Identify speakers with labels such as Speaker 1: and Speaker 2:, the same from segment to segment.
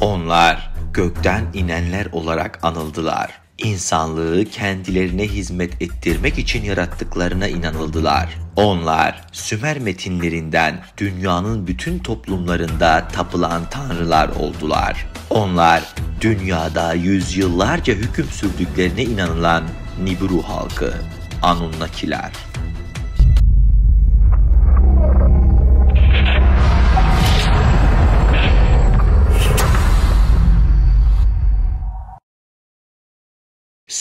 Speaker 1: Onlar gökten inenler olarak anıldılar. İnsanlığı kendilerine hizmet ettirmek için yarattıklarına inanıldılar. Onlar Sümer metinlerinden dünyanın bütün toplumlarında tapılan tanrılar oldular. Onlar dünyada yüzyıllarca hüküm sürdüklerine inanılan Nibiru halkı, Anunnakiler.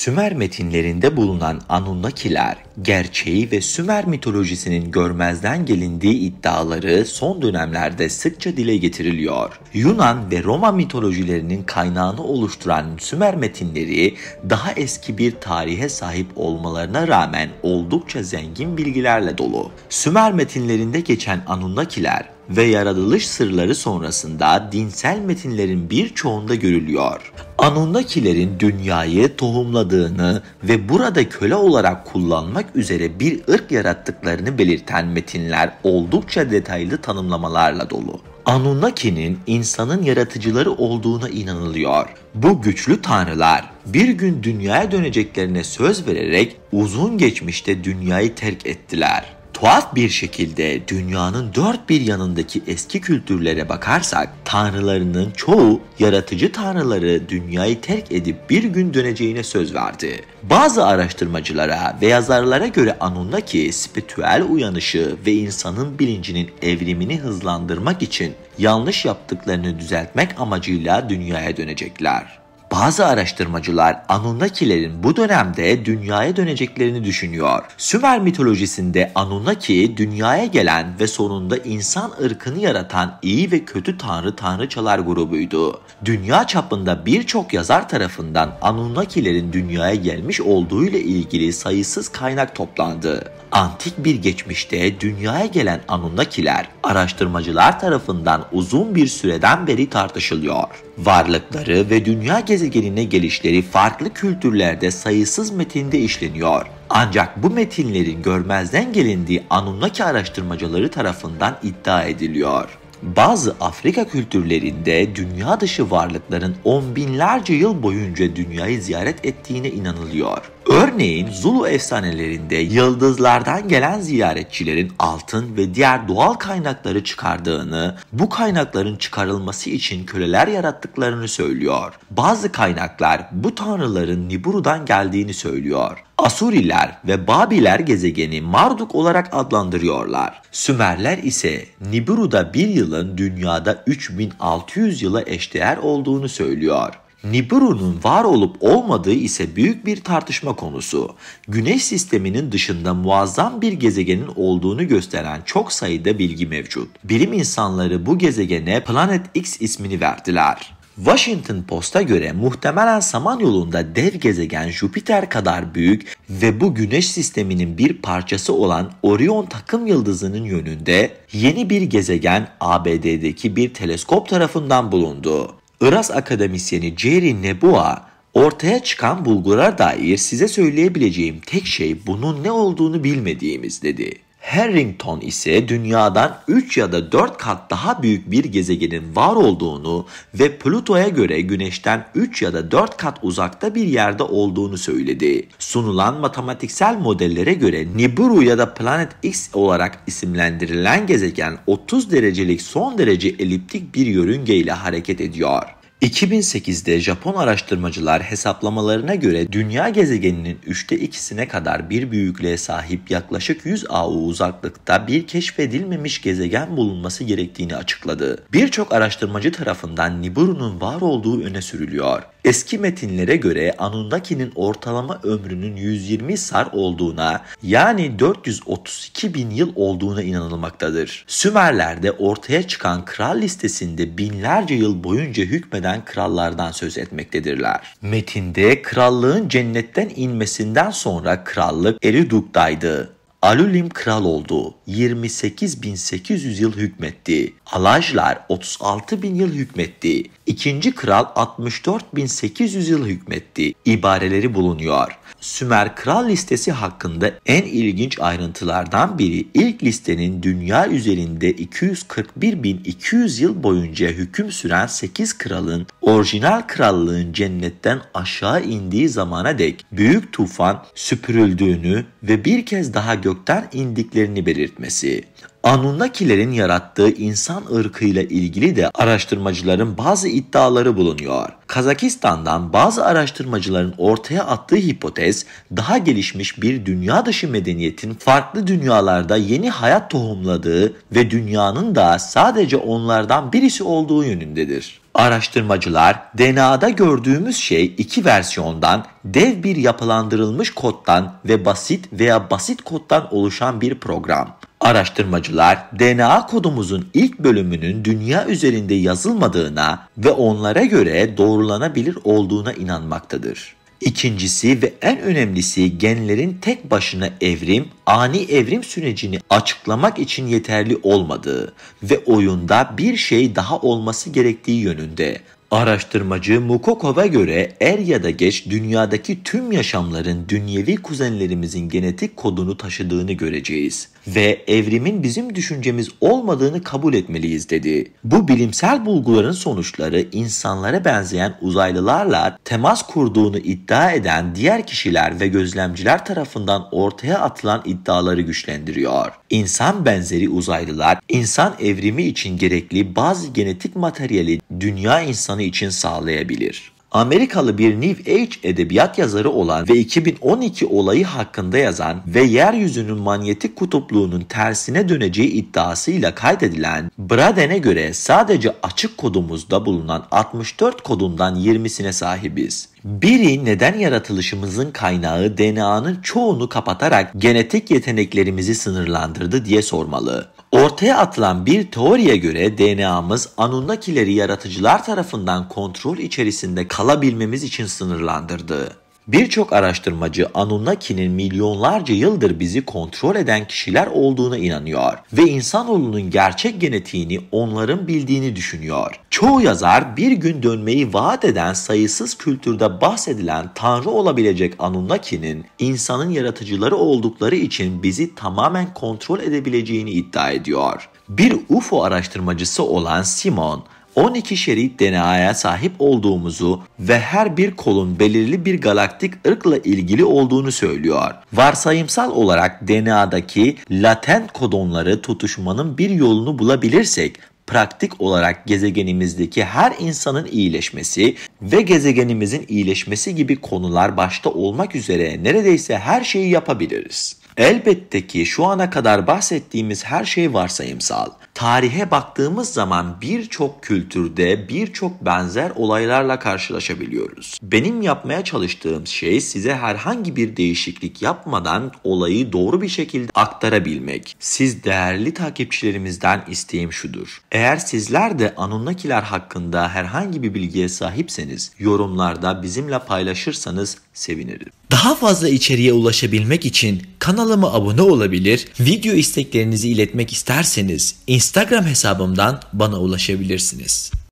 Speaker 1: Sümer metinlerinde bulunan Anunnakiler, gerçeği ve Sümer mitolojisinin görmezden gelindiği iddiaları son dönemlerde sıkça dile getiriliyor. Yunan ve Roma mitolojilerinin kaynağını oluşturan Sümer metinleri daha eski bir tarihe sahip olmalarına rağmen oldukça zengin bilgilerle dolu. Sümer metinlerinde geçen Anunnakiler ve yaratılış sırları sonrasında dinsel metinlerin birçoğunda görülüyor. Anunnakilerin dünyayı tohumladığını ve burada köle olarak kullanmak üzere bir ırk yarattıklarını belirten metinler oldukça detaylı tanımlamalarla dolu. Anunnaki'nin insanın yaratıcıları olduğuna inanılıyor. Bu güçlü tanrılar bir gün dünyaya döneceklerine söz vererek uzun geçmişte dünyayı terk ettiler. Tuhaf bir şekilde dünyanın dört bir yanındaki eski kültürlere bakarsak tanrılarının çoğu yaratıcı tanrıları dünyayı terk edip bir gün döneceğine söz verdi. Bazı araştırmacılara ve yazarlara göre Anunnaki spiritüel uyanışı ve insanın bilincinin evrimini hızlandırmak için yanlış yaptıklarını düzeltmek amacıyla dünyaya dönecekler. Bazı araştırmacılar Anunnakilerin bu dönemde dünyaya döneceklerini düşünüyor. Sümer mitolojisinde Anunnaki dünyaya gelen ve sonunda insan ırkını yaratan iyi ve kötü tanrı tanrıçalar grubuydu. Dünya çapında birçok yazar tarafından Anunnakilerin dünyaya gelmiş olduğu ile ilgili sayısız kaynak toplandı. Antik bir geçmişte dünyaya gelen Anunnakiler araştırmacılar tarafından uzun bir süreden beri tartışılıyor. Varlıkları ve dünya gezisi gezegenine gelişleri farklı kültürlerde sayısız metinde işleniyor. Ancak bu metinlerin görmezden gelindiği Anunnaki araştırmacıları tarafından iddia ediliyor. Bazı Afrika kültürlerinde dünya dışı varlıkların on binlerce yıl boyunca dünyayı ziyaret ettiğine inanılıyor. Örneğin Zulu efsanelerinde yıldızlardan gelen ziyaretçilerin altın ve diğer doğal kaynakları çıkardığını, bu kaynakların çıkarılması için köleler yarattıklarını söylüyor. Bazı kaynaklar bu tanrıların Nibiru'dan geldiğini söylüyor. Asuriler ve Babiler gezegeni Marduk olarak adlandırıyorlar. Sümerler ise Nibiru'da bir yılın dünyada 3600 yıla eşdeğer olduğunu söylüyor. Nibiru'nun var olup olmadığı ise büyük bir tartışma konusu. Güneş sisteminin dışında muazzam bir gezegenin olduğunu gösteren çok sayıda bilgi mevcut. Bilim insanları bu gezegene Planet X ismini verdiler. Washington Post'a göre muhtemelen Samanyolu'nda dev gezegen Jüpiter kadar büyük ve bu güneş sisteminin bir parçası olan Orion takım yıldızının yönünde yeni bir gezegen ABD'deki bir teleskop tarafından bulundu. Iras akademisyeni Jerry Nebua Ortaya çıkan bulgulara dair size söyleyebileceğim tek şey bunun ne olduğunu bilmediğimiz dedi. Harrington ise dünyadan 3 ya da 4 kat daha büyük bir gezegenin var olduğunu ve Pluto'ya göre Güneş'ten 3 ya da 4 kat uzakta bir yerde olduğunu söyledi. Sunulan matematiksel modellere göre Nibiru ya da Planet X olarak isimlendirilen gezegen 30 derecelik son derece eliptik bir yörünge ile hareket ediyor. 2008'de Japon araştırmacılar hesaplamalarına göre dünya gezegeninin 3'te 2'sine kadar bir büyüklüğe sahip yaklaşık 100 AU uzaklıkta bir keşfedilmemiş gezegen bulunması gerektiğini açıkladı. Birçok araştırmacı tarafından Nibiru'nun var olduğu öne sürülüyor. Eski metinlere göre Anunnaki'nin ortalama ömrünün 120 sar olduğuna yani 432 bin yıl olduğuna inanılmaktadır. Sümerler'de ortaya çıkan kral listesinde binlerce yıl boyunca hükmeden eden krallardan söz etmektedirler. Metinde krallığın cennetten inmesinden sonra krallık Eriduk'taydı. Alulim kral oldu. 28.800 yıl hükmetti. Alajlar 36.000 yıl hükmetti. İkinci kral 64.800 yıl hükmettiği ibareleri bulunuyor. Sümer kral listesi hakkında en ilginç ayrıntılardan biri ilk listenin dünya üzerinde 241.200 yıl boyunca hüküm süren 8 kralın orijinal krallığın cennetten aşağı indiği zamana dek büyük tufan süpürüldüğünü ve bir kez daha gökten indiklerini belirtmesi. Anunnakilerin yarattığı insan ırkıyla ilgili de araştırmacıların bazı iddiaları bulunuyor. Kazakistan'dan bazı araştırmacıların ortaya attığı hipotez daha gelişmiş bir dünya dışı medeniyetin farklı dünyalarda yeni hayat tohumladığı ve dünyanın da sadece onlardan birisi olduğu yönündedir. Araştırmacılar DNA'da gördüğümüz şey iki versiyondan, dev bir yapılandırılmış koddan ve basit veya basit koddan oluşan bir program. Araştırmacılar DNA kodumuzun ilk bölümünün dünya üzerinde yazılmadığına ve onlara göre doğrulanabilir olduğuna inanmaktadır. İkincisi ve en önemlisi genlerin tek başına evrim, ani evrim sürecini açıklamak için yeterli olmadığı ve oyunda bir şey daha olması gerektiği yönünde. Araştırmacı Mukokova göre er ya da geç dünyadaki tüm yaşamların dünyevi kuzenlerimizin genetik kodunu taşıdığını göreceğiz ve evrimin bizim düşüncemiz olmadığını kabul etmeliyiz dedi. Bu bilimsel bulguların sonuçları insanlara benzeyen uzaylılarla temas kurduğunu iddia eden diğer kişiler ve gözlemciler tarafından ortaya atılan iddiaları güçlendiriyor. İnsan benzeri uzaylılar insan evrimi için gerekli bazı genetik materyali dünya insanı için sağlayabilir. Amerikalı bir New Age edebiyat yazarı olan ve 2012 olayı hakkında yazan ve yeryüzünün manyetik kutupluğunun tersine döneceği iddiasıyla kaydedilen Braden'e göre sadece açık kodumuzda bulunan 64 kodundan 20'sine sahibiz. Biri neden yaratılışımızın kaynağı DNA'nın çoğunu kapatarak genetik yeteneklerimizi sınırlandırdı diye sormalı. Ortaya atılan bir teoriye göre DNA'mız Anunnakileri yaratıcılar tarafından kontrol içerisinde kalabilmemiz için sınırlandırdı. Birçok araştırmacı Anunnaki'nin milyonlarca yıldır bizi kontrol eden kişiler olduğuna inanıyor ve insanoğlunun gerçek genetiğini onların bildiğini düşünüyor. Çoğu yazar bir gün dönmeyi vaat eden sayısız kültürde bahsedilen tanrı olabilecek Anunnaki'nin insanın yaratıcıları oldukları için bizi tamamen kontrol edebileceğini iddia ediyor. Bir UFO araştırmacısı olan Simon, 12 şerit DNA'ya sahip olduğumuzu ve her bir kolun belirli bir galaktik ırkla ilgili olduğunu söylüyor. Varsayımsal olarak DNA'daki latent kodonları tutuşmanın bir yolunu bulabilirsek praktik olarak gezegenimizdeki her insanın iyileşmesi ve gezegenimizin iyileşmesi gibi konular başta olmak üzere neredeyse her şeyi yapabiliriz. Elbette ki şu ana kadar bahsettiğimiz her şey varsayımsal tarihe baktığımız zaman birçok kültürde birçok benzer olaylarla karşılaşabiliyoruz. Benim yapmaya çalıştığım şey size herhangi bir değişiklik yapmadan olayı doğru bir şekilde aktarabilmek. Siz değerli takipçilerimizden isteğim şudur. Eğer sizler de Anunnakiler hakkında herhangi bir bilgiye sahipseniz yorumlarda bizimle paylaşırsanız sevinirim. Daha fazla içeriğe ulaşabilmek için kanalıma abone olabilir, video isteklerinizi iletmek isterseniz Instagram hesabımdan bana ulaşabilirsiniz.